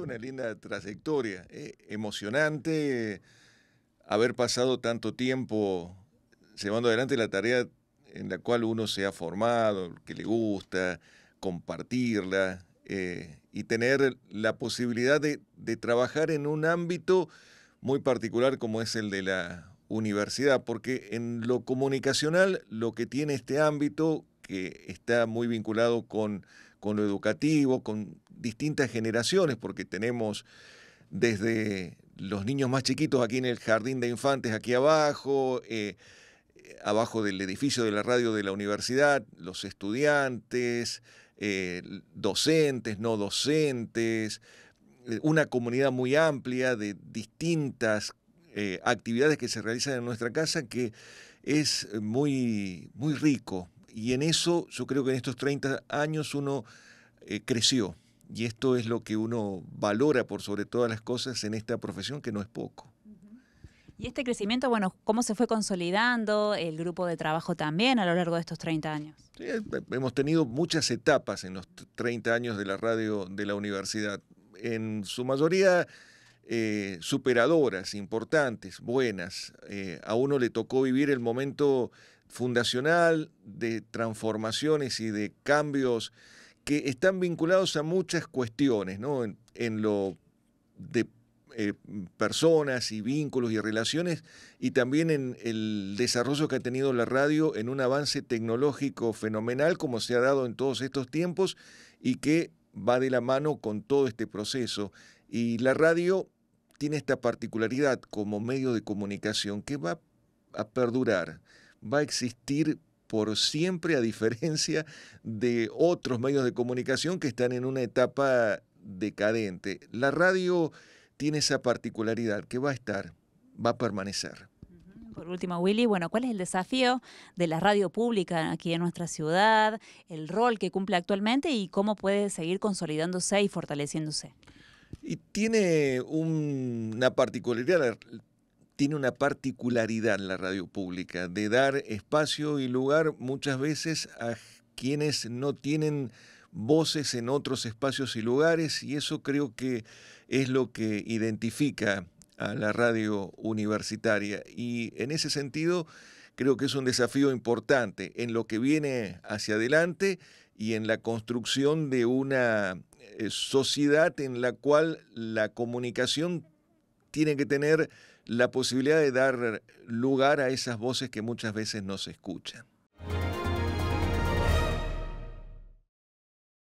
una linda trayectoria, eh, emocionante eh, haber pasado tanto tiempo llevando adelante la tarea en la cual uno se ha formado, que le gusta, compartirla eh, y tener la posibilidad de, trabajar en un ámbito muy particular como es el de la universidad, porque en lo comunicacional lo que tiene este ámbito, que está muy vinculado con con lo educativo, con distintas generaciones, porque tenemos desde los niños más chiquitos aquí en el jardín de infantes, aquí abajo, eh, abajo del edificio de la radio de la universidad, los estudiantes, eh, docentes, no docentes, eh, una comunidad muy amplia de distintas actividades que se realizan en nuestra casa que es muy, muy rico, y en eso yo creo que en estos 30 años uno eh, creció. Y esto es lo que uno valora por sobre todas las cosas en esta profesión, que no es poco. Y este crecimiento, bueno, ¿cómo se fue consolidando el grupo de trabajo también a lo largo de estos 30 años? Sí, eh, hemos tenido muchas etapas en los 30 años de la radio de la universidad, en su mayoría eh, superadoras, importantes, buenas. a uno le tocó vivir el momento fundacional, de transformaciones y de cambios que están vinculados a muchas cuestiones, ¿no? En, lo de eh, personas y vínculos y relaciones, y también en el desarrollo que ha tenido la radio en un avance tecnológico fenomenal como se ha dado en todos estos tiempos y que va de la mano con todo este proceso. Y la radio tiene esta particularidad como medio de comunicación que va a perdurar va a existir por siempre a diferencia de otros medios de comunicación que están en una etapa decadente. La radio tiene esa particularidad que va a estar, va a permanecer. Por último, Willy, bueno, ¿cuál es el desafío de la radio pública aquí en nuestra ciudad, el rol que cumple actualmente y cómo puede seguir consolidándose y fortaleciéndose? Y tiene una particularidad, tiene una particularidad la radio pública de dar espacio y lugar muchas veces a quienes no tienen voces en otros espacios y lugares y eso creo que es lo que identifica a la radio universitaria y en ese sentido creo que es un desafío importante en lo que viene hacia adelante y en la construcción de una eh, sociedad en la cual la comunicación tienen que tener la posibilidad de dar lugar a esas voces que muchas veces no se escuchan.